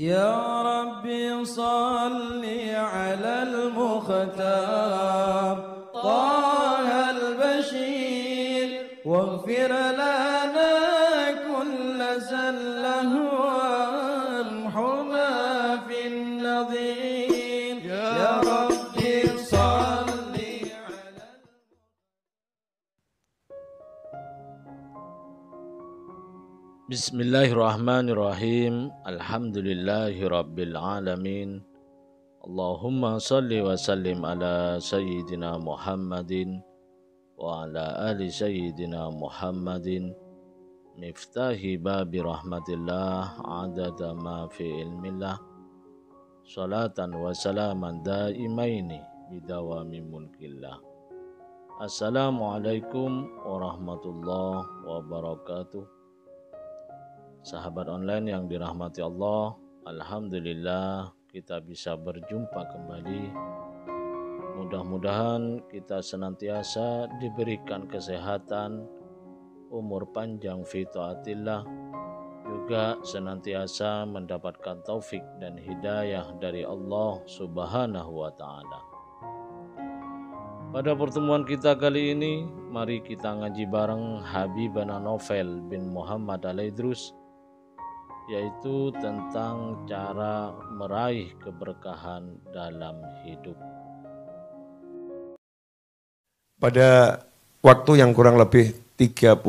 يا ربي صل على المختار طه البشير واغفر له Bismillahirrahmanirrahim. Alhamdulillahirrabbilalamin. Allahumma salli wa sallim ala Sayyidina Muhammadin wa ala ali Sayyidina Muhammadin miftahi babi rahmatillah adada ma fi ilmillah salatan wa salaman daimaini bidawami mulkillah Assalamualaikum warahmatullahi wabarakatuh Sahabat online yang dirahmati Allah, Alhamdulillah kita bisa berjumpa kembali. Mudah-mudahan kita senantiasa diberikan kesehatan, umur panjang fitoatillah, juga senantiasa mendapatkan taufik dan hidayah dari Allah Subhanahu wa Ta'ala. Pada pertemuan kita kali ini, mari kita ngaji bareng Habibana Novel bin Muhammad Alaidrus yaitu tentang cara meraih keberkahan dalam hidup. Pada waktu yang kurang lebih 30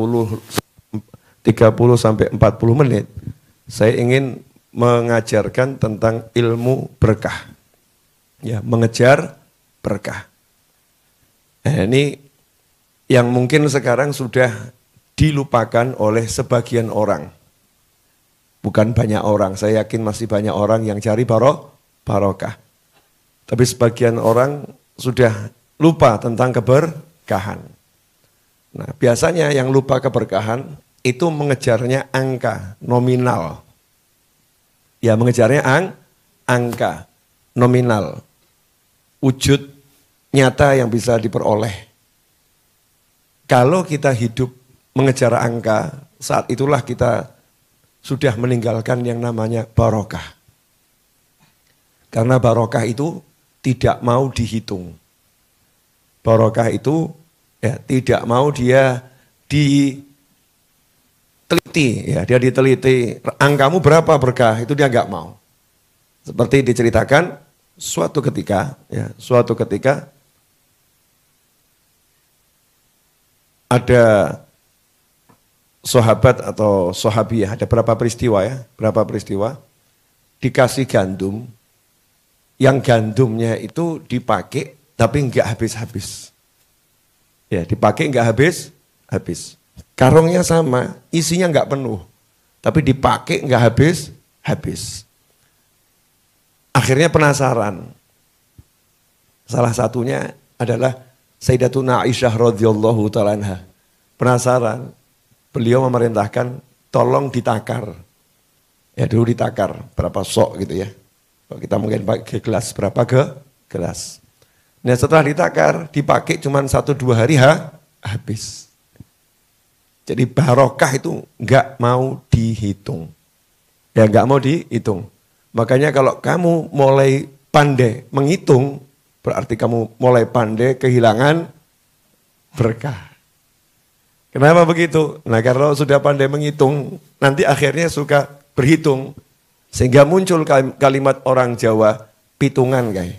30 sampai 40 menit, saya ingin mengajarkan tentang ilmu berkah. Ya, mengejar berkah. Nah, ini yang mungkin sekarang sudah dilupakan oleh sebagian orang Bukan banyak orang, saya yakin masih banyak orang yang cari barok, barokah. Tapi sebagian orang sudah lupa tentang keberkahan. Nah, biasanya yang lupa keberkahan itu mengejarnya angka nominal. Ya, mengejarnya ang, angka nominal. Wujud nyata yang bisa diperoleh. Kalau kita hidup mengejar angka, saat itulah kita sudah meninggalkan yang namanya barokah. Karena barokah itu tidak mau dihitung. Barokah itu ya tidak mau dia diteliti ya dia diteliti angkamu berapa berkah itu dia nggak mau seperti diceritakan suatu ketika ya suatu ketika ada sahabat atau sahabiah, ada berapa peristiwa ya, berapa peristiwa, dikasih gandum, yang gandumnya itu dipakai tapi nggak habis-habis. Ya, dipakai nggak habis, habis. Karungnya sama, isinya nggak penuh. Tapi dipakai nggak habis, habis. Akhirnya penasaran. Salah satunya adalah Sayyidatuna Aisyah radhiyallahu taala Penasaran, beliau memerintahkan tolong ditakar. Ya dulu ditakar berapa sok gitu ya. kita mungkin pakai gelas berapa ke gelas. Nah setelah ditakar dipakai cuma satu dua hari ha, habis. Jadi barokah itu nggak mau dihitung. Ya nggak mau dihitung. Makanya kalau kamu mulai pandai menghitung, berarti kamu mulai pandai kehilangan berkah. Kenapa begitu? Nah karena sudah pandai menghitung, nanti akhirnya suka berhitung. Sehingga muncul kalimat orang Jawa, pitungan guys.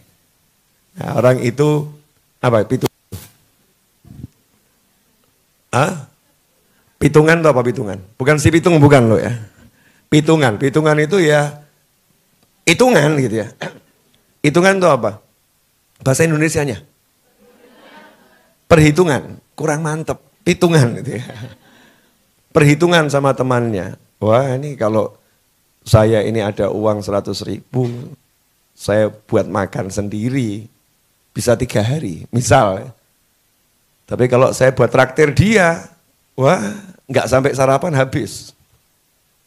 Nah, orang itu, apa pitungan? Ah? Pitungan atau apa pitungan? Bukan si pitung, bukan lo ya. Pitungan, pitungan itu ya, hitungan gitu ya. Hitungan itu apa? Bahasa Indonesianya. Perhitungan, kurang mantep. Hitungan gitu ya. Perhitungan sama temannya. Wah ini kalau saya ini ada uang 100 ribu, saya buat makan sendiri, bisa tiga hari, misal. Tapi kalau saya buat traktir dia, wah nggak sampai sarapan habis.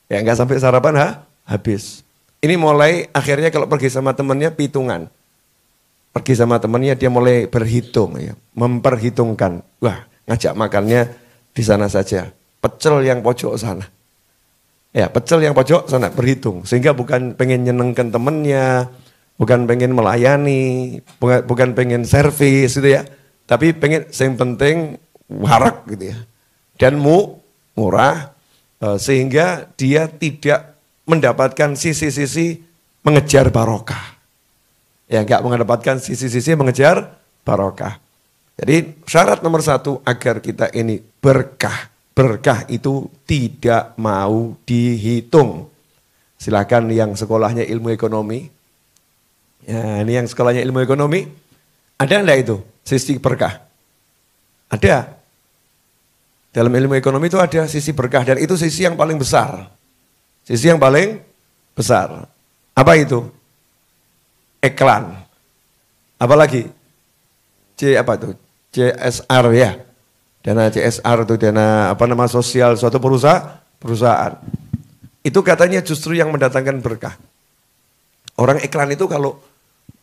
Ya nggak sampai sarapan ha? habis. Ini mulai akhirnya kalau pergi sama temannya pitungan. Pergi sama temannya dia mulai berhitung, ya, memperhitungkan. Wah ngajak makannya di sana saja. Pecel yang pojok sana. Ya, pecel yang pojok sana berhitung. Sehingga bukan pengen nyenengkan temennya, bukan pengen melayani, bukan pengen servis gitu ya. Tapi pengen yang penting warak gitu ya. Dan mu murah e, sehingga dia tidak mendapatkan sisi-sisi mengejar barokah. Ya, nggak mendapatkan sisi-sisi mengejar barokah. Jadi syarat nomor satu agar kita ini berkah. Berkah itu tidak mau dihitung. Silahkan yang sekolahnya ilmu ekonomi. Ya, ini yang sekolahnya ilmu ekonomi. Ada enggak itu sisi berkah? Ada. Dalam ilmu ekonomi itu ada sisi berkah dan itu sisi yang paling besar. Sisi yang paling besar. Apa itu? Eklan. Apalagi? C apa tuh? CSR ya. Dana CSR itu dana apa nama sosial suatu perusahaan. perusahaan. Itu katanya justru yang mendatangkan berkah. Orang iklan itu kalau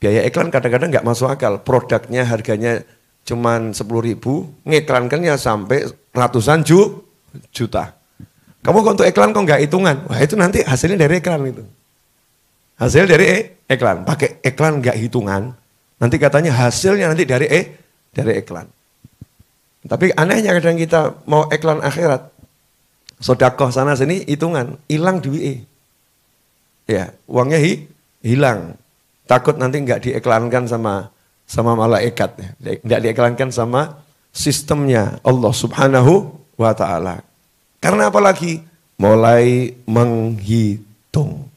biaya iklan kadang-kadang nggak masuk akal. Produknya harganya cuma 10 ribu, ngiklankannya sampai ratusan ju, juta. Kamu kok untuk iklan kok nggak hitungan? Wah itu nanti hasilnya dari iklan itu. Hasil dari e-, iklan. Pakai iklan nggak hitungan, nanti katanya hasilnya nanti dari eh dari iklan. Tapi anehnya kadang kita mau iklan akhirat, sodakoh sana sini hitungan, hilang di duit. Ya, uangnya hi, hilang. Takut nanti nggak diiklankan sama sama malaikat, ya. nggak diiklankan sama sistemnya Allah Subhanahu wa taala. Karena apalagi mulai menghitung.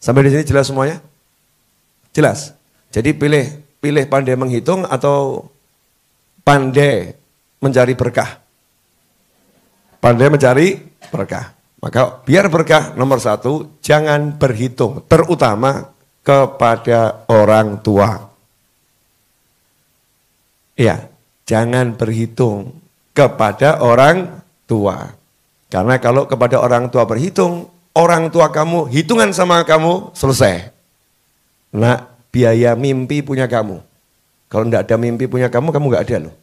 Sampai di sini jelas semuanya? Jelas. Jadi pilih pilih pandai menghitung atau pandai mencari berkah. Pandai mencari berkah. Maka biar berkah nomor satu, jangan berhitung, terutama kepada orang tua. Ya, jangan berhitung kepada orang tua. Karena kalau kepada orang tua berhitung, orang tua kamu hitungan sama kamu selesai. Nah, biaya mimpi punya kamu. Kalau tidak ada mimpi punya kamu, kamu nggak ada loh.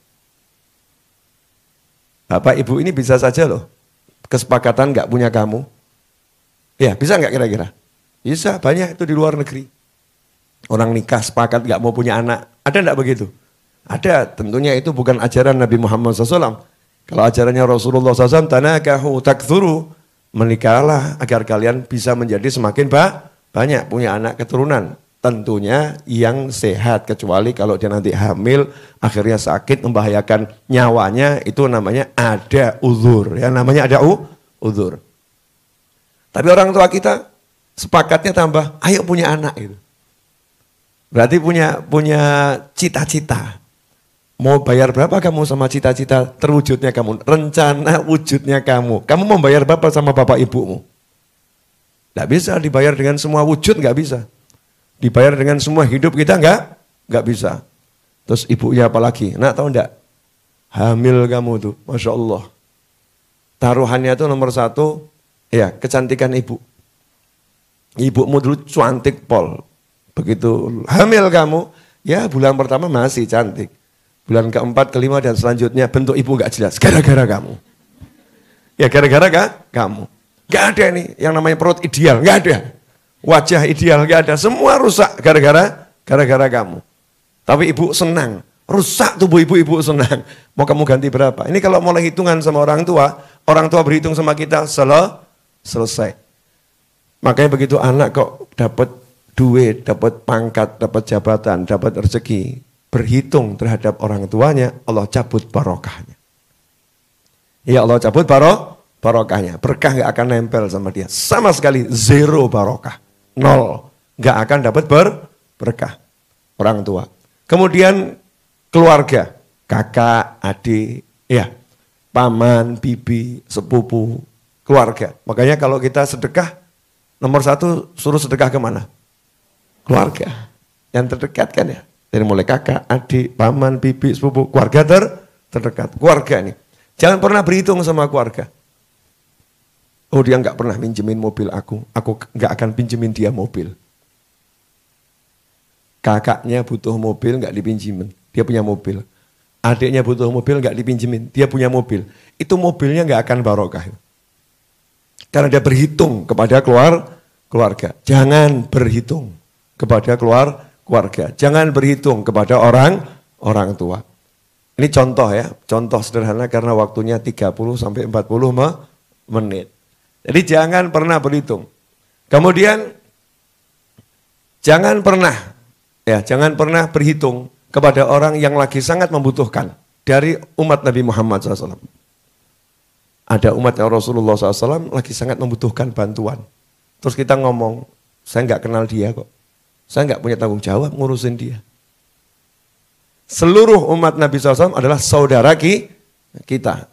Bapak ibu ini bisa saja loh. Kesepakatan nggak punya kamu. Ya bisa nggak kira-kira? Bisa, banyak itu di luar negeri. Orang nikah sepakat nggak mau punya anak. Ada nggak begitu? Ada, tentunya itu bukan ajaran Nabi Muhammad SAW. Kalau ajarannya Rasulullah SAW, tanah tanakahu takthuru, menikahlah agar kalian bisa menjadi semakin ba banyak punya anak keturunan tentunya yang sehat kecuali kalau dia nanti hamil akhirnya sakit membahayakan nyawanya itu namanya ada uzur ya namanya ada u, uzur tapi orang tua kita sepakatnya tambah ayo punya anak itu, berarti punya punya cita-cita mau bayar berapa kamu sama cita-cita terwujudnya kamu rencana wujudnya kamu kamu mau bayar berapa sama bapak ibumu tidak bisa dibayar dengan semua wujud nggak bisa Dibayar dengan semua hidup kita enggak? Enggak bisa. Terus ibunya apalagi? Nak tahu enggak? Hamil kamu tuh, Masya Allah. Taruhannya tuh nomor satu, ya kecantikan ibu. Ibumu dulu cantik pol. Begitu hamil kamu, ya bulan pertama masih cantik. Bulan keempat, kelima, dan selanjutnya bentuk ibu enggak jelas. Gara-gara kamu. Ya gara-gara kamu. Enggak ada nih yang namanya perut ideal, enggak ada wajah ideal gak ada, semua rusak gara-gara gara-gara kamu. Tapi ibu senang, rusak tubuh ibu-ibu senang. Mau kamu ganti berapa? Ini kalau mulai hitungan sama orang tua, orang tua berhitung sama kita selesai. Makanya begitu anak kok dapat duit, dapat pangkat, dapat jabatan, dapat rezeki, berhitung terhadap orang tuanya, Allah cabut barokahnya. Ya Allah cabut barokah barokahnya. Berkah nggak akan nempel sama dia. Sama sekali zero barokah nol. Nggak akan dapat ber berkah. Orang tua. Kemudian keluarga. Kakak, adik, ya paman, bibi, sepupu, keluarga. Makanya kalau kita sedekah, nomor satu suruh sedekah kemana? Keluarga. Yang terdekat kan ya. Dari mulai kakak, adik, paman, bibi, sepupu, keluarga ter terdekat. Keluarga ini. Jangan pernah berhitung sama keluarga. Oh dia nggak pernah minjemin mobil aku, aku nggak akan pinjemin dia mobil. Kakaknya butuh mobil nggak dipinjemin, dia punya mobil. Adiknya butuh mobil nggak dipinjemin, dia punya mobil. Itu mobilnya nggak akan barokah. Karena dia berhitung kepada keluar keluarga. Jangan berhitung kepada keluar keluarga. Jangan berhitung kepada orang orang tua. Ini contoh ya, contoh sederhana karena waktunya 30 sampai 40 menit. Jadi jangan pernah berhitung. Kemudian jangan pernah ya, jangan pernah berhitung kepada orang yang lagi sangat membutuhkan dari umat Nabi Muhammad SAW. Ada umat yang Rasulullah SAW lagi sangat membutuhkan bantuan. Terus kita ngomong, saya nggak kenal dia kok. Saya nggak punya tanggung jawab ngurusin dia. Seluruh umat Nabi SAW adalah saudara kita.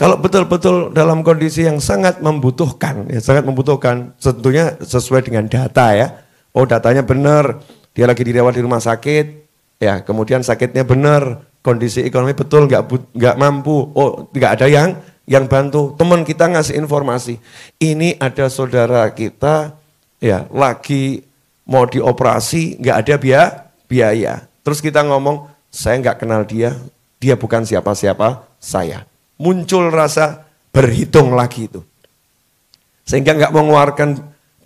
Kalau betul-betul dalam kondisi yang sangat membutuhkan, ya sangat membutuhkan, tentunya sesuai dengan data ya. Oh datanya benar, dia lagi dirawat di rumah sakit, ya kemudian sakitnya benar, kondisi ekonomi betul nggak nggak mampu, oh nggak ada yang yang bantu, teman kita ngasih informasi. Ini ada saudara kita ya lagi mau dioperasi, nggak ada biaya, biaya. Terus kita ngomong, saya nggak kenal dia, dia bukan siapa-siapa saya muncul rasa berhitung lagi itu. Sehingga nggak mengeluarkan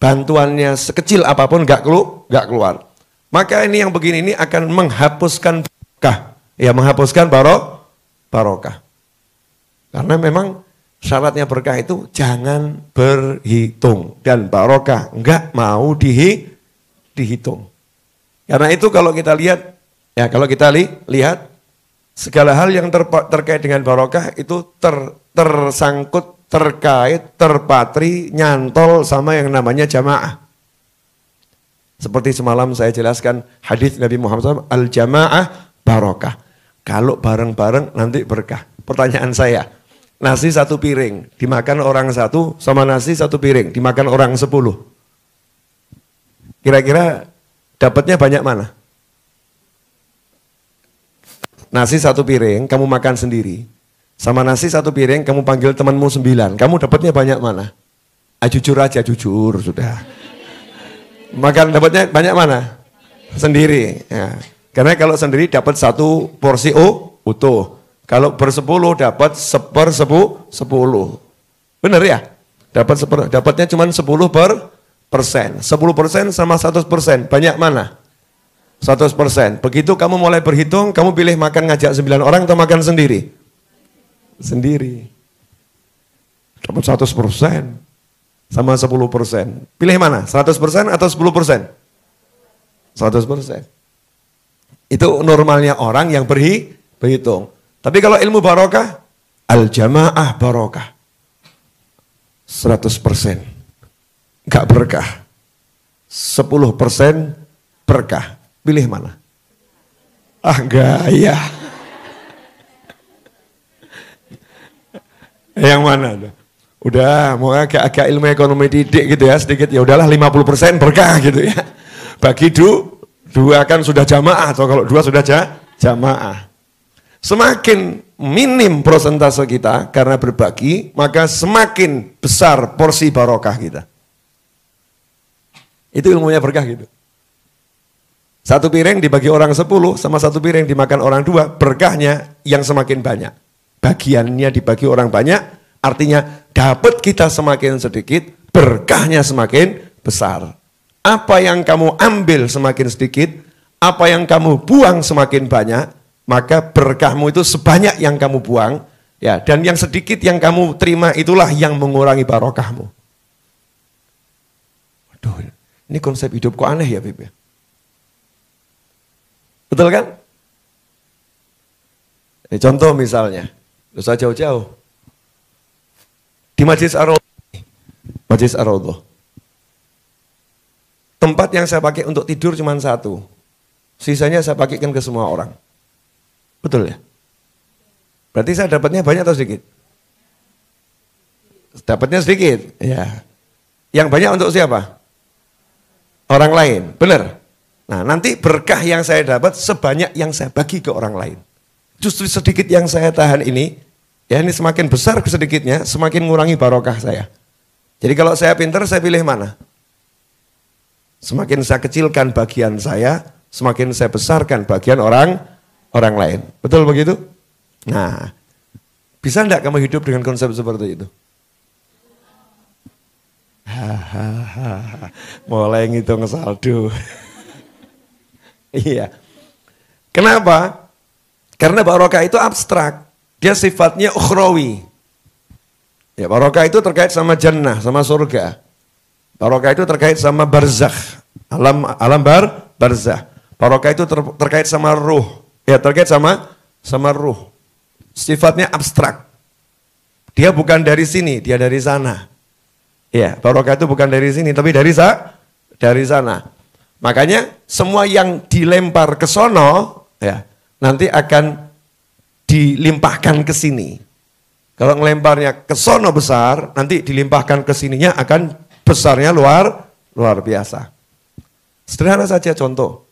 bantuannya sekecil apapun nggak kelu, nggak keluar. Maka ini yang begini ini akan menghapuskan barokah. Ya menghapuskan barok, barokah. Karena memang syaratnya berkah itu jangan berhitung dan barokah nggak mau di, dihitung. Karena itu kalau kita lihat ya kalau kita li, lihat segala hal yang ter, terkait dengan barokah itu ter, tersangkut, terkait, terpatri, nyantol sama yang namanya jamaah. Seperti semalam saya jelaskan hadis Nabi Muhammad SAW, al-jamaah barokah. Kalau bareng-bareng nanti berkah. Pertanyaan saya, nasi satu piring dimakan orang satu sama nasi satu piring dimakan orang sepuluh. Kira-kira dapatnya banyak mana? nasi satu piring, kamu makan sendiri. Sama nasi satu piring, kamu panggil temanmu sembilan. Kamu dapatnya banyak mana? Ah, jujur aja, jujur sudah. Makan dapatnya banyak mana? Sendiri. Ya. Karena kalau sendiri dapat satu porsi oh, utuh. Kalau bersepuluh dapat seper sepu, sepuluh. Bener ya? Dapat seper, dapatnya cuma sepuluh per persen. Sepuluh persen sama seratus persen. Banyak mana? 100%. Begitu kamu mulai berhitung, kamu pilih makan ngajak 9 orang atau makan sendiri? Sendiri. Dapat 100%. Sama 10%. Pilih mana? 100% atau 10%? 100%. Itu normalnya orang yang berhi, berhitung. Tapi kalau ilmu barokah, al-jamaah barokah. 100%. persen. Gak berkah. 10% persen berkah. Pilih mana? Ah enggak, iya. Yang mana? Udah, mau agak-agak ilmu ekonomi didik gitu ya, sedikit ya udahlah 50% berkah gitu ya. Bagi du, dua kan sudah jamaah, atau kalau dua sudah jamaah. Semakin minim prosentase kita karena berbagi, maka semakin besar porsi barokah kita. Itu ilmunya berkah gitu. Satu piring dibagi orang sepuluh sama satu piring dimakan orang dua, berkahnya yang semakin banyak. Bagiannya dibagi orang banyak, artinya dapat kita semakin sedikit, berkahnya semakin besar. Apa yang kamu ambil semakin sedikit, apa yang kamu buang semakin banyak, maka berkahmu itu sebanyak yang kamu buang, ya dan yang sedikit yang kamu terima itulah yang mengurangi barokahmu. Aduh, ini konsep hidup kok aneh ya, Bib ya? Betul kan? Ini contoh misalnya, dosa jauh-jauh. Di Majlis ar Majlis ar Tempat yang saya pakai untuk tidur cuma satu. Sisanya saya pakaikan ke semua orang. Betul ya? Berarti saya dapatnya banyak atau sedikit? Dapatnya sedikit, ya. Yang banyak untuk siapa? Orang lain, benar? Nah nanti berkah yang saya dapat sebanyak yang saya bagi ke orang lain. Justru sedikit yang saya tahan ini, ya ini semakin besar sedikitnya, semakin mengurangi barokah saya. Jadi kalau saya pinter, saya pilih mana? Semakin saya kecilkan bagian saya, semakin saya besarkan bagian orang orang lain. Betul begitu? Nah, bisa enggak kamu hidup dengan konsep seperti itu? mulai ngitung saldo. Iya. Kenapa? Karena barokah itu abstrak. Dia sifatnya ukhrawi. Ya, barokah itu terkait sama jannah, sama surga. Barokah itu terkait sama barzakh, alam alam bar barzakh. Barokah itu ter, terkait sama ruh. Ya, terkait sama sama ruh. Sifatnya abstrak. Dia bukan dari sini, dia dari sana. Ya, barokah itu bukan dari sini, tapi dari sa dari sana. Makanya semua yang dilempar ke sono ya, nanti akan dilimpahkan ke sini. Kalau ngelemparnya ke sono besar, nanti dilimpahkan ke sininya akan besarnya luar luar biasa. Sederhana saja contoh.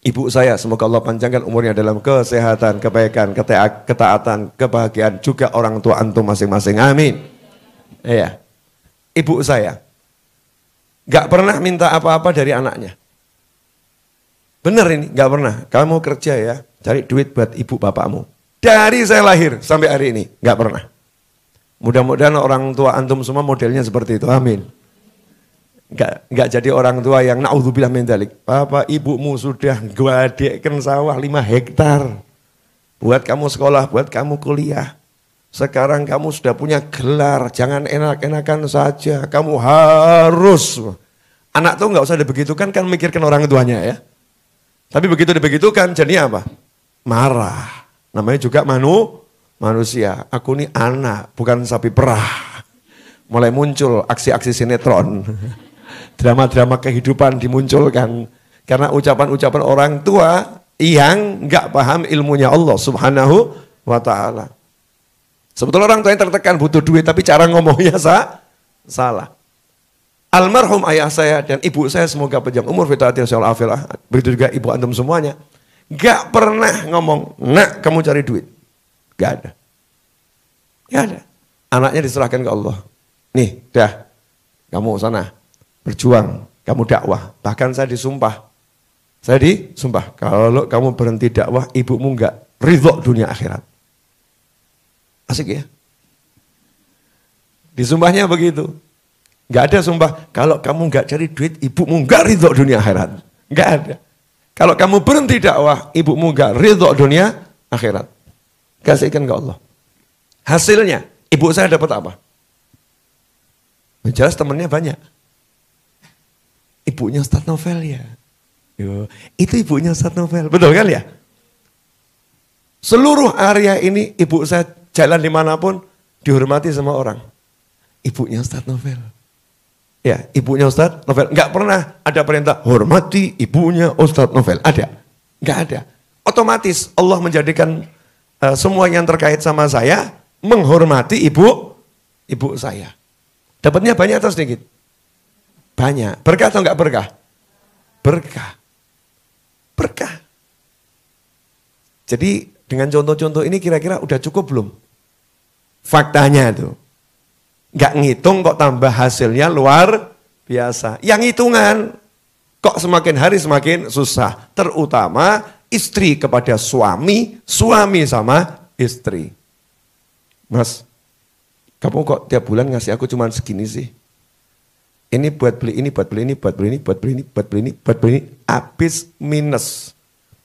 Ibu saya, semoga Allah panjangkan umurnya dalam kesehatan, kebaikan, ketaatan, kebahagiaan, juga orang tua antum masing-masing. Amin. Iya. Ibu saya, gak pernah minta apa-apa dari anaknya. Bener ini, gak pernah. Kamu kerja ya, cari duit buat ibu bapakmu. Dari saya lahir sampai hari ini, gak pernah. Mudah-mudahan orang tua antum semua modelnya seperti itu. Amin. Gak gak jadi orang tua yang naudzubillah min dalik. Bapak ibumu sudah gwadekin sawah 5 hektar. Buat kamu sekolah, buat kamu kuliah. Sekarang kamu sudah punya gelar, jangan enak-enakan saja. Kamu harus. Anak tuh nggak usah dibegitukan kan mikirkan orang tuanya ya. Tapi begitu dibegitukan Jadi apa? Marah. Namanya juga manu, manusia. Aku ini anak, bukan sapi perah. Mulai muncul aksi-aksi sinetron. Drama-drama kehidupan dimunculkan. Karena ucapan-ucapan orang tua yang nggak paham ilmunya Allah subhanahu wa ta'ala. Sebetulnya orang tua yang tertekan butuh duit tapi cara ngomongnya sa salah. Almarhum ayah saya dan ibu saya semoga panjang umur fitaatin soal afilah. Begitu juga ibu antum semuanya. Gak pernah ngomong, nak kamu cari duit. Gak ada. Gak ada. Anaknya diserahkan ke Allah. Nih, dah. Kamu sana. Berjuang. Kamu dakwah. Bahkan saya disumpah. Saya disumpah. Kalau kamu berhenti dakwah, ibumu gak ridho dunia akhirat. Asik ya? Disumpahnya begitu. Nggak ada sumpah, kalau kamu nggak cari duit, ibumu enggak ridho dunia akhirat. Nggak ada. Kalau kamu berhenti dakwah, ibumu enggak ridho dunia akhirat. Kasihkan ke Allah. Hasilnya, ibu saya dapat apa? Jelas temennya banyak. Ibunya Ustaz Novel ya. Yo, itu ibunya Ustaz Novel, betul kan ya? Seluruh area ini ibu saya jalan dimanapun dihormati sama orang. Ibunya Ustaz Novel. Ya, ibunya Ustadz Novel. Enggak pernah ada perintah hormati ibunya Ustadz Novel. Ada? Enggak ada. Otomatis Allah menjadikan uh, semua yang terkait sama saya menghormati ibu ibu saya. Dapatnya banyak atau sedikit? Banyak. Berkah atau enggak berkah? Berkah. Berkah. Jadi dengan contoh-contoh ini kira-kira udah cukup belum? Faktanya tuh Gak ngitung kok tambah hasilnya luar biasa. Yang hitungan kok semakin hari semakin susah. Terutama istri kepada suami, suami sama istri. Mas, kamu kok tiap bulan ngasih aku cuma segini sih? Ini buat beli ini, buat beli ini, buat beli ini, buat beli ini, buat beli ini, buat beli ini, habis minus.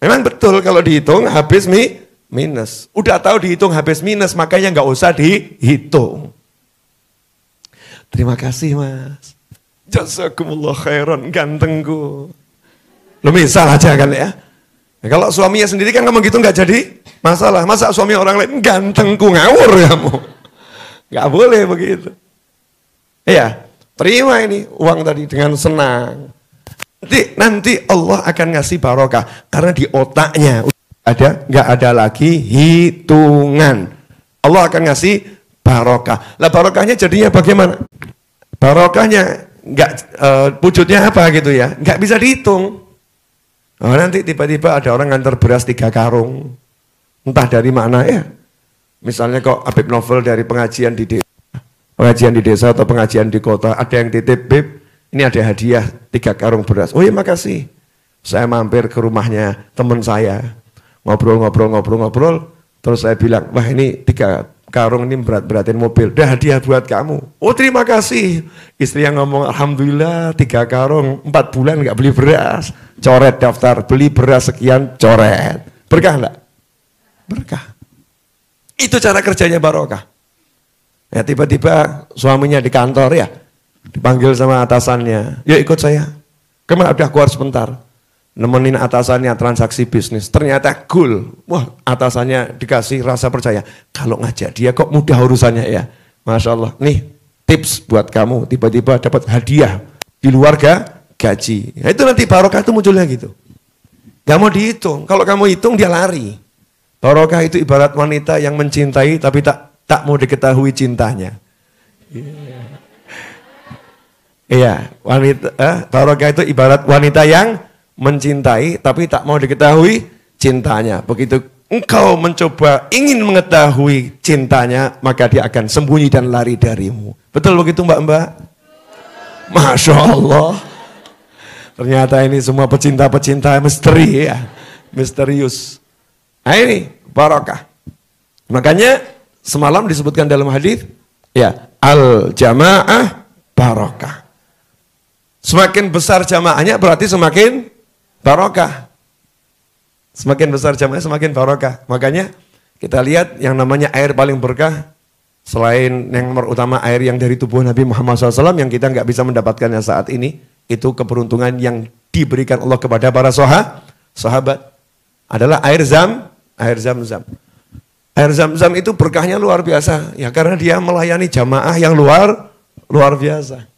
Memang betul kalau dihitung habis mi minus. Udah tahu dihitung habis minus, makanya nggak usah dihitung. Terima kasih mas. Jazakumullah khairan gantengku. Lo misal aja kan ya. ya kalau suaminya sendiri kan kamu gitu nggak jadi masalah. Masa suami orang lain gantengku ngawur ya kamu. Nggak boleh begitu. Iya, terima ini uang tadi dengan senang. Nanti, nanti Allah akan ngasih barokah karena di otaknya ada nggak ada lagi hitungan. Allah akan ngasih barokah. Lah barokahnya jadinya bagaimana? Barokahnya nggak e, wujudnya apa gitu ya? Nggak bisa dihitung. Oh, nanti tiba-tiba ada orang ngantar beras tiga karung, entah dari mana ya. Misalnya kok Abib Novel dari pengajian di desa, pengajian di desa atau pengajian di kota, ada yang titip Bib, ini ada hadiah tiga karung beras. Oh iya makasih. Saya mampir ke rumahnya teman saya, ngobrol-ngobrol-ngobrol-ngobrol, terus saya bilang, wah ini tiga karung ini berat-beratin mobil. Dah dia buat kamu. Oh terima kasih. Istri yang ngomong, Alhamdulillah tiga karung, empat bulan nggak beli beras. Coret daftar, beli beras sekian, coret. Berkah enggak? Berkah. Itu cara kerjanya barokah. Ya tiba-tiba suaminya di kantor ya, dipanggil sama atasannya, yuk ikut saya. Kemana udah keluar sebentar nemenin atasannya transaksi bisnis, ternyata goal. Wah, atasannya dikasih rasa percaya. Kalau ngajak dia kok mudah urusannya ya. Masya Allah, nih tips buat kamu, tiba-tiba dapat hadiah di luar ga, gaji. Ya, itu nanti barokah itu munculnya gitu. Gak mau dihitung, kalau kamu hitung dia lari. Barokah itu ibarat wanita yang mencintai tapi tak tak mau diketahui cintanya. Iya, yeah. yeah, wanita eh, barokah itu ibarat wanita yang mencintai tapi tak mau diketahui cintanya. Begitu engkau mencoba ingin mengetahui cintanya, maka dia akan sembunyi dan lari darimu. Betul begitu mbak-mbak? Masya Allah. Ternyata ini semua pecinta-pecinta misteri ya. Misterius. Nah ini, barokah. Makanya semalam disebutkan dalam hadis ya al jamaah barokah. Semakin besar jamaahnya berarti semakin barokah. Semakin besar jamaah semakin barokah. Makanya kita lihat yang namanya air paling berkah selain yang nomor utama air yang dari tubuh Nabi Muhammad SAW yang kita nggak bisa mendapatkannya saat ini itu keberuntungan yang diberikan Allah kepada para soha, sahabat adalah air zam, air zam zam. Air zam zam itu berkahnya luar biasa ya karena dia melayani jamaah yang luar luar biasa.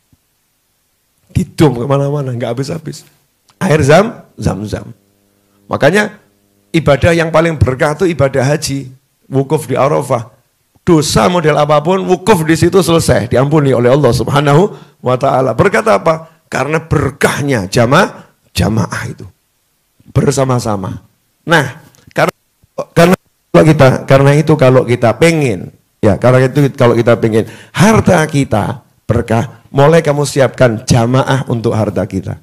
hidup kemana-mana nggak habis-habis air zam, zam, zam. Makanya ibadah yang paling berkah itu ibadah haji, wukuf di Arafah. Dosa model apapun, wukuf di situ selesai, diampuni oleh Allah Subhanahu wa taala. Berkata apa? Karena berkahnya jamaah jamaah itu bersama-sama. Nah, karena karena kalau kita karena itu kalau kita pengen ya karena itu kalau kita pengen harta kita berkah, mulai kamu siapkan jamaah untuk harta kita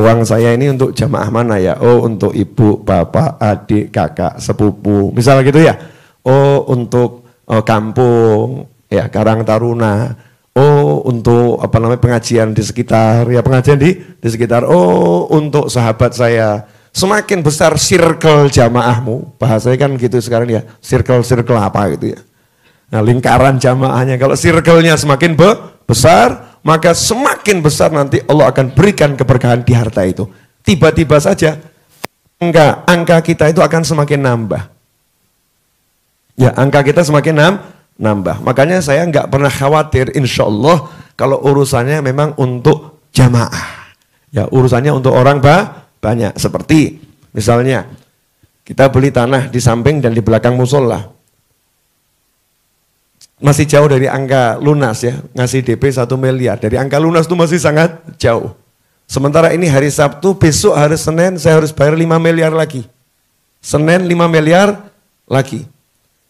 uang saya ini untuk jamaah mana ya? Oh, untuk ibu, bapak, adik, kakak, sepupu. misalnya gitu ya. Oh, untuk oh, kampung, ya Karang Taruna. Oh, untuk apa namanya pengajian di sekitar, ya pengajian di di sekitar. Oh, untuk sahabat saya. Semakin besar circle jamaahmu, bahasanya kan gitu sekarang ya, circle-circle apa gitu ya. Nah, lingkaran jamaahnya kalau circle-nya semakin be besar, maka semakin besar nanti Allah akan berikan keberkahan di harta itu. Tiba-tiba saja enggak angka kita itu akan semakin nambah. Ya, angka kita semakin nam, nambah. Makanya saya nggak pernah khawatir, insya Allah kalau urusannya memang untuk jamaah. Ya, urusannya untuk orang bah, banyak. Seperti misalnya kita beli tanah di samping dan di belakang musola masih jauh dari angka lunas ya, ngasih DP 1 miliar. Dari angka lunas itu masih sangat jauh. Sementara ini hari Sabtu, besok hari Senin saya harus bayar 5 miliar lagi. Senin 5 miliar lagi.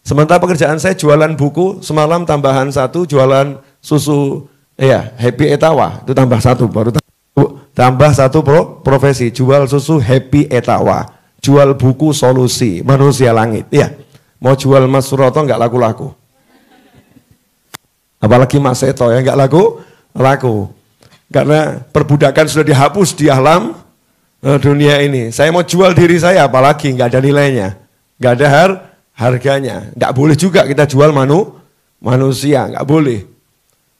Sementara pekerjaan saya jualan buku, semalam tambahan satu, jualan susu ya Happy Etawa, itu tambah satu, baru tambah satu pro, profesi, jual susu Happy Etawa, jual buku solusi, manusia langit, ya. Mau jual Mas Suroto nggak laku-laku Apalagi Mas Seto yang nggak laku, laku. Karena perbudakan sudah dihapus di alam eh, dunia ini. Saya mau jual diri saya apalagi nggak ada nilainya. Nggak ada har harganya. Nggak boleh juga kita jual manu manusia. Nggak boleh.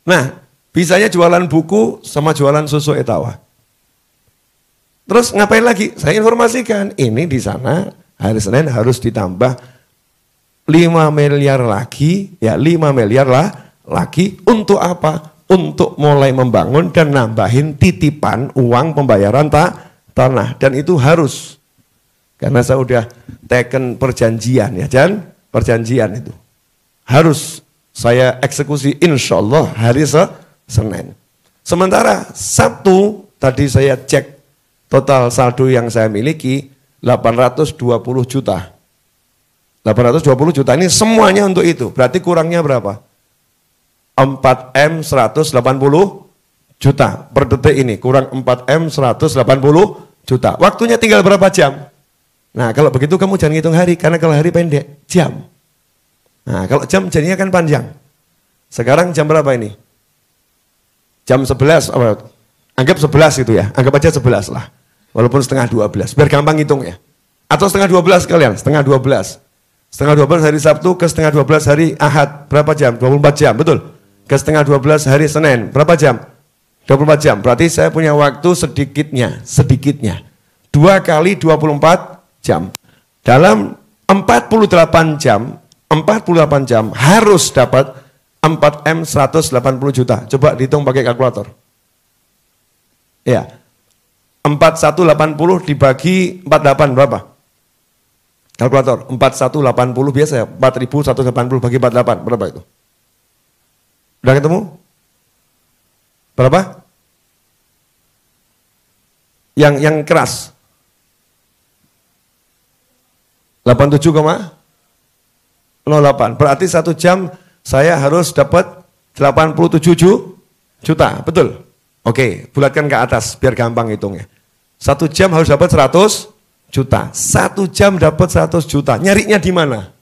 Nah, bisanya jualan buku sama jualan susu etawa. Terus ngapain lagi? Saya informasikan, ini di sana hari Senin harus ditambah 5 miliar lagi, ya 5 miliar lah lagi untuk apa? Untuk mulai membangun dan nambahin titipan uang pembayaran ta tanah dan itu harus karena saya udah teken perjanjian ya Jan perjanjian itu harus saya eksekusi insya Allah hari se Senin. Sementara Sabtu tadi saya cek total saldo yang saya miliki 820 juta. 820 juta ini semuanya untuk itu. Berarti kurangnya berapa? 4M 180 juta per detik ini. Kurang 4M 180 juta. Waktunya tinggal berapa jam? Nah kalau begitu kamu jangan hitung hari, karena kalau hari pendek, jam. Nah kalau jam jadinya kan panjang. Sekarang jam berapa ini? Jam 11, anggap 11 itu ya, anggap aja 11 lah. Walaupun setengah 12, biar gampang ya. Atau setengah 12 kalian, setengah 12. Setengah 12 hari Sabtu ke setengah 12 hari Ahad. Berapa jam? 24 jam, betul? ke setengah 12 hari Senin. Berapa jam? 24 jam. Berarti saya punya waktu sedikitnya, sedikitnya. Dua kali 24 jam. Dalam 48 jam, 48 jam harus dapat 4M 180 juta. Coba dihitung pakai kalkulator. Ya. 4180 dibagi 48 berapa? Kalkulator 4180 biasa ya, 4180 bagi 48 berapa itu? Udah ketemu? Berapa? Yang yang keras. 87,08. Berarti satu jam saya harus dapat 87 juta, betul? Oke, bulatkan ke atas biar gampang hitungnya. Satu jam harus dapat 100 juta. Satu jam dapat 100 juta. Nyarinya di mana?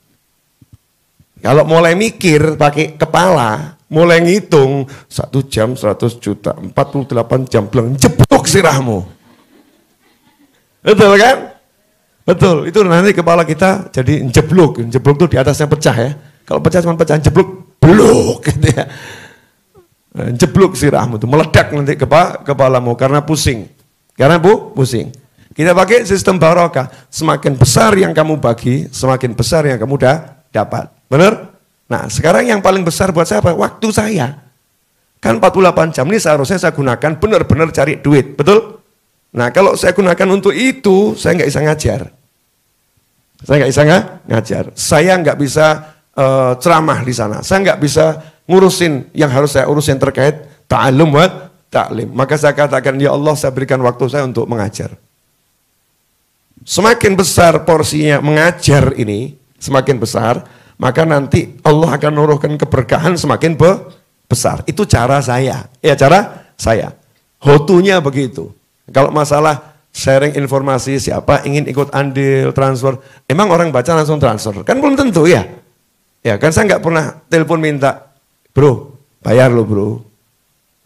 Kalau mulai mikir pakai kepala, mulai ngitung satu jam seratus juta empat puluh delapan jam bilang jebuk sirahmu betul kan betul itu nanti kepala kita jadi jeblok jeblok itu di atasnya pecah ya kalau pecah cuma pecah jeblok blok gitu ya jeblok sirahmu itu meledak nanti kepala kepalamu karena pusing karena bu pusing kita pakai sistem barokah semakin besar yang kamu bagi semakin besar yang kamu dah dapat benar Nah sekarang yang paling besar buat saya apa? Waktu saya. Kan 48 jam ini seharusnya saya gunakan benar-benar cari duit, betul? Nah kalau saya gunakan untuk itu, saya nggak bisa ngajar. Saya nggak bisa ngajar. Saya nggak bisa uh, ceramah di sana. Saya nggak bisa ngurusin yang harus saya urusin terkait ta'alum wa taklim. Maka saya katakan, ya Allah saya berikan waktu saya untuk mengajar. Semakin besar porsinya mengajar ini, semakin besar, maka nanti Allah akan nuruhkan keberkahan semakin be besar. Itu cara saya. Ya cara saya. Hotunya begitu. Kalau masalah sharing informasi siapa ingin ikut andil transfer, emang orang baca langsung transfer? Kan belum tentu ya. Ya kan saya nggak pernah telepon minta, bro bayar lo bro.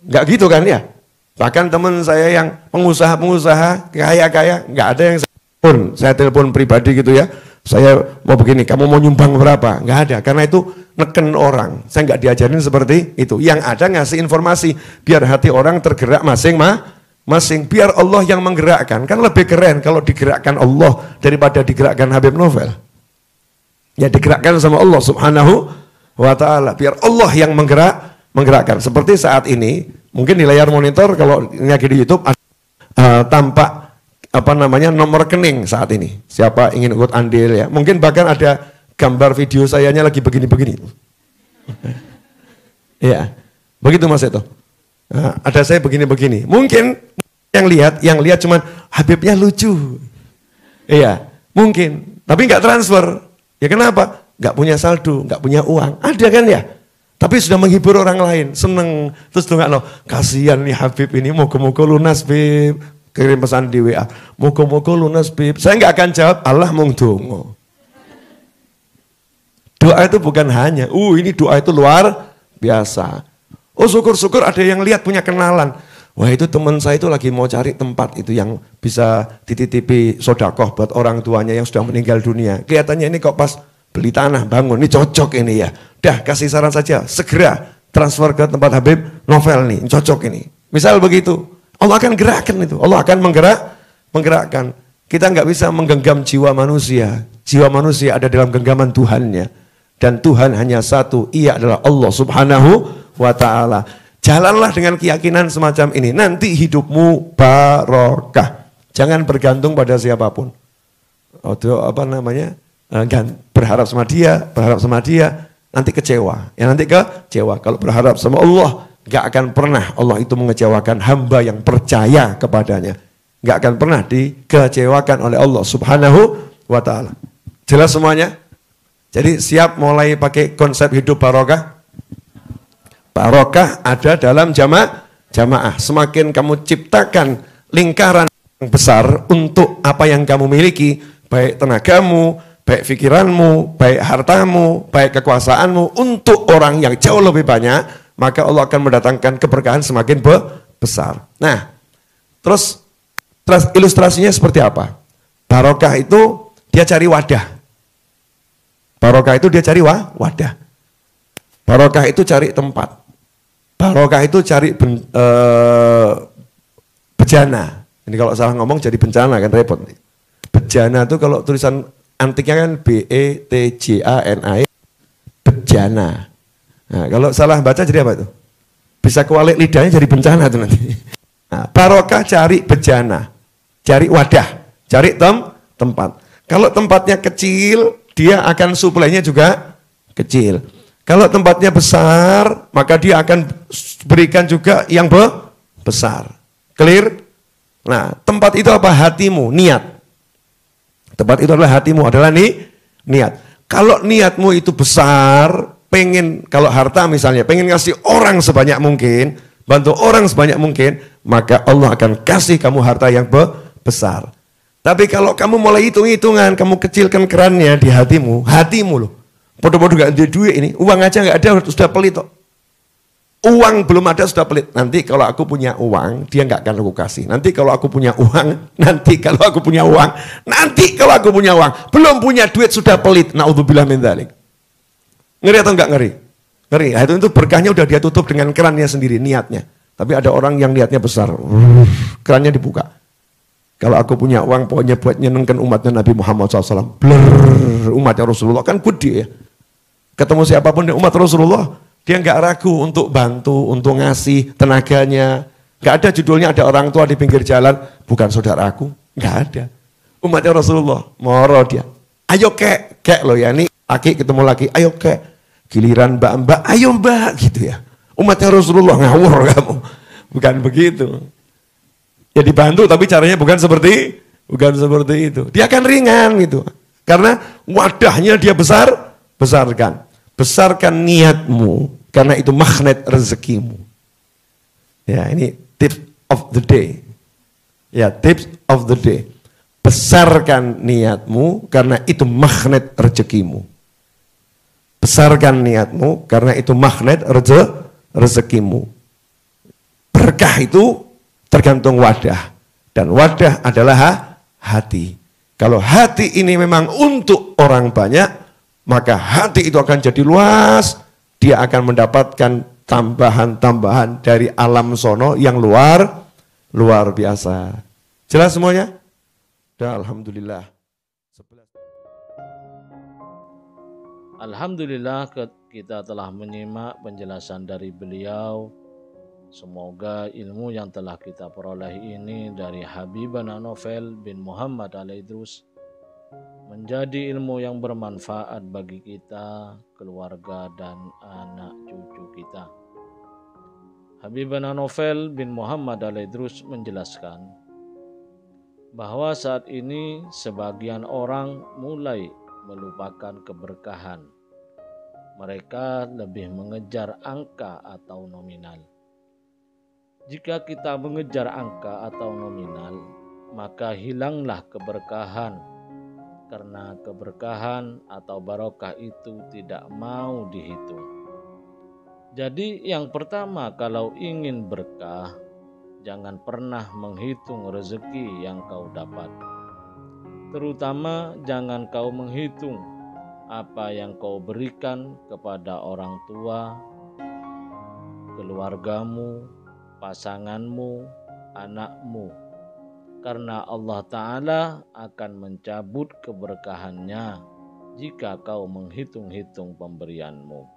Nggak gitu kan ya. Bahkan teman saya yang pengusaha-pengusaha kaya-kaya nggak ada yang pun saya telepon pribadi gitu ya saya mau begini, kamu mau nyumbang berapa? Enggak ada, karena itu neken orang. Saya enggak diajarin seperti itu. Yang ada ngasih informasi, biar hati orang tergerak masing ma masing. Biar Allah yang menggerakkan. Kan lebih keren kalau digerakkan Allah daripada digerakkan Habib Novel. Ya digerakkan sama Allah subhanahu wa ta'ala. Biar Allah yang menggerak, menggerakkan. Seperti saat ini, mungkin di layar monitor kalau lagi di Youtube, uh, tampak apa namanya nomor rekening saat ini. Siapa ingin ikut andil ya. Mungkin bahkan ada gambar video sayanya lagi begini-begini. ya, begitu Mas itu. Nah, ada saya begini-begini. Mungkin yang lihat, yang lihat cuman Habibnya lucu. Iya, mungkin. Tapi nggak transfer. Ya kenapa? Nggak punya saldo, nggak punya uang. Ada kan ya? Tapi sudah menghibur orang lain, seneng. Terus tuh nggak loh, kasihan nih Habib ini, moga-moga lunas, Bib. Kirim pesan di WA. Moga-moga lunas bib. Saya nggak akan jawab Allah mung Doa itu bukan hanya, uh ini doa itu luar biasa. Oh syukur-syukur ada yang lihat punya kenalan. Wah itu teman saya itu lagi mau cari tempat itu yang bisa dititipi sodakoh buat orang tuanya yang sudah meninggal dunia. Kelihatannya ini kok pas beli tanah bangun, ini cocok ini ya. Dah kasih saran saja, segera transfer ke tempat Habib Novel nih, cocok ini. Misal begitu. Allah akan gerakkan itu. Allah akan menggerak, menggerakkan. Kita nggak bisa menggenggam jiwa manusia. Jiwa manusia ada dalam genggaman Tuhannya. Dan Tuhan hanya satu. Ia adalah Allah subhanahu wa ta'ala. Jalanlah dengan keyakinan semacam ini. Nanti hidupmu barokah. Jangan bergantung pada siapapun. Atau apa namanya? Eh, berharap sama dia, berharap sama dia, nanti kecewa. Ya nanti kecewa. Kalau berharap sama Allah, Gak akan pernah Allah itu mengecewakan hamba yang percaya kepadanya. Gak akan pernah dikecewakan oleh Allah subhanahu wa ta'ala. Jelas semuanya? Jadi siap mulai pakai konsep hidup barokah? Barokah ada dalam jamaah. Jamaah, semakin kamu ciptakan lingkaran yang besar untuk apa yang kamu miliki, baik tenagamu, baik pikiranmu, baik hartamu, baik kekuasaanmu, untuk orang yang jauh lebih banyak, maka Allah akan mendatangkan keberkahan semakin be besar. Nah, terus ilustrasinya seperti apa? Barokah itu dia cari wadah. Barokah itu dia cari wa wadah. Barokah itu cari tempat. Barokah itu cari ben, e, bejana. Ini kalau salah ngomong jadi bencana kan repot. Bejana itu kalau tulisan antiknya kan B E T J A N A. -E, bejana. Nah, kalau salah baca jadi apa itu? Bisa kewalik lidahnya jadi bencana itu nanti. Nah, barokah cari bejana, cari wadah, cari tem tempat. Kalau tempatnya kecil, dia akan suplainya juga kecil. Kalau tempatnya besar, maka dia akan berikan juga yang be besar. Clear? Nah, tempat itu apa? Hatimu, niat. Tempat itu adalah hatimu, adalah nih niat. Kalau niatmu itu besar, pengen kalau harta misalnya pengen ngasih orang sebanyak mungkin, bantu orang sebanyak mungkin, maka Allah akan kasih kamu harta yang be besar. Tapi kalau kamu mulai hitung-hitungan, kamu kecilkan kerannya di hatimu, hatimu loh. Bodoh-bodoh gak ada duit ini, uang aja gak ada sudah pelit kok. Uang belum ada sudah pelit. Nanti kalau aku punya uang, dia nggak akan aku kasih. Nanti kalau aku punya uang, nanti kalau aku punya uang, nanti kalau aku punya uang, belum punya duit sudah pelit. Naudzubillah min dzalik. Ngeri atau enggak ngeri? Ngeri. Nah, itu, itu berkahnya udah dia tutup dengan kerannya sendiri, niatnya. Tapi ada orang yang niatnya besar, kerannya dibuka. Kalau aku punya uang, pokoknya buat nyenengkan umatnya Nabi Muhammad SAW. Blur, umatnya Rasulullah kan gede ya. Ketemu siapapun di umat Rasulullah, dia enggak ragu untuk bantu, untuk ngasih tenaganya. Gak ada judulnya ada orang tua di pinggir jalan, bukan saudara aku. Enggak ada. Umatnya Rasulullah, moro dia. Ayo kek, kek loh ya, ini laki ketemu laki, ayo kek giliran mbak-mbak, ayo mbak gitu ya. Umatnya Rasulullah ngawur kamu. Bukan begitu. Ya dibantu tapi caranya bukan seperti bukan seperti itu. Dia akan ringan gitu. Karena wadahnya dia besar, besarkan. Besarkan niatmu karena itu magnet rezekimu. Ya, ini tips of the day. Ya, tips of the day. Besarkan niatmu karena itu magnet rezekimu. Besarkan niatmu karena itu magnet reze, rezekimu. Berkah itu tergantung wadah. Dan wadah adalah hati. Kalau hati ini memang untuk orang banyak, maka hati itu akan jadi luas. Dia akan mendapatkan tambahan-tambahan dari alam sono yang luar luar biasa. Jelas semuanya? Dan alhamdulillah. Alhamdulillah kita telah menyimak penjelasan dari beliau. Semoga ilmu yang telah kita peroleh ini dari Habibana Novel bin Muhammad al Idrus menjadi ilmu yang bermanfaat bagi kita, keluarga dan anak cucu kita. Habibana Novel bin Muhammad al Idrus menjelaskan bahwa saat ini sebagian orang mulai melupakan keberkahan. Mereka lebih mengejar angka atau nominal. Jika kita mengejar angka atau nominal, maka hilanglah keberkahan, karena keberkahan atau barokah itu tidak mau dihitung. Jadi, yang pertama, kalau ingin berkah, jangan pernah menghitung rezeki yang kau dapat terutama jangan kau menghitung apa yang kau berikan kepada orang tua, keluargamu, pasanganmu, anakmu, karena Allah Ta'ala akan mencabut keberkahannya jika kau menghitung-hitung pemberianmu.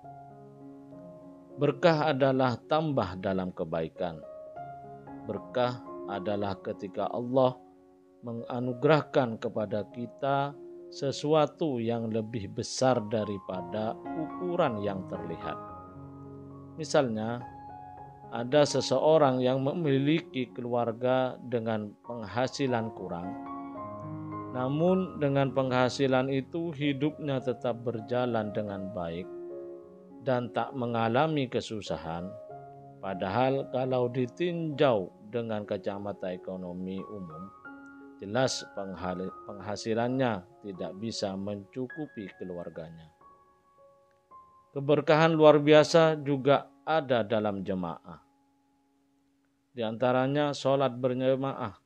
Berkah adalah tambah dalam kebaikan. Berkah adalah ketika Allah menganugerahkan kepada kita sesuatu yang lebih besar daripada ukuran yang terlihat. Misalnya, ada seseorang yang memiliki keluarga dengan penghasilan kurang, namun dengan penghasilan itu hidupnya tetap berjalan dengan baik dan tak mengalami kesusahan. Padahal, kalau ditinjau dengan kacamata ekonomi umum, Jelas penghasilannya tidak bisa mencukupi keluarganya. Keberkahan luar biasa juga ada dalam jemaah. Di antaranya sholat berjamaah.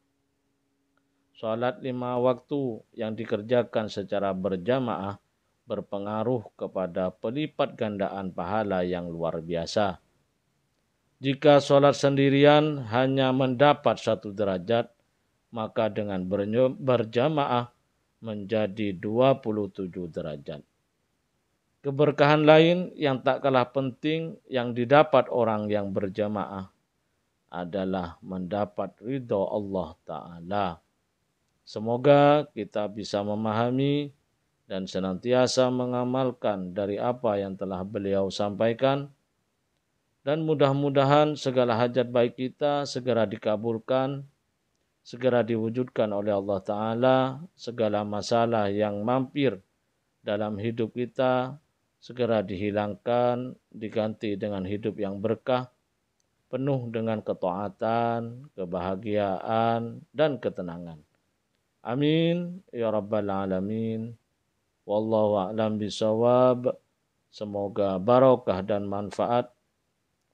Sholat lima waktu yang dikerjakan secara berjamaah berpengaruh kepada pelipat gandaan pahala yang luar biasa. Jika sholat sendirian hanya mendapat satu derajat, maka dengan berjamaah menjadi 27 derajat. Keberkahan lain yang tak kalah penting yang didapat orang yang berjamaah adalah mendapat ridho Allah Ta'ala. Semoga kita bisa memahami dan senantiasa mengamalkan dari apa yang telah beliau sampaikan. Dan mudah-mudahan segala hajat baik kita segera dikabulkan segera diwujudkan oleh Allah Ta'ala segala masalah yang mampir dalam hidup kita segera dihilangkan diganti dengan hidup yang berkah penuh dengan ketaatan, kebahagiaan dan ketenangan. Amin ya rabbal alamin. Wallahu a'lam bisawab. Semoga barokah dan manfaat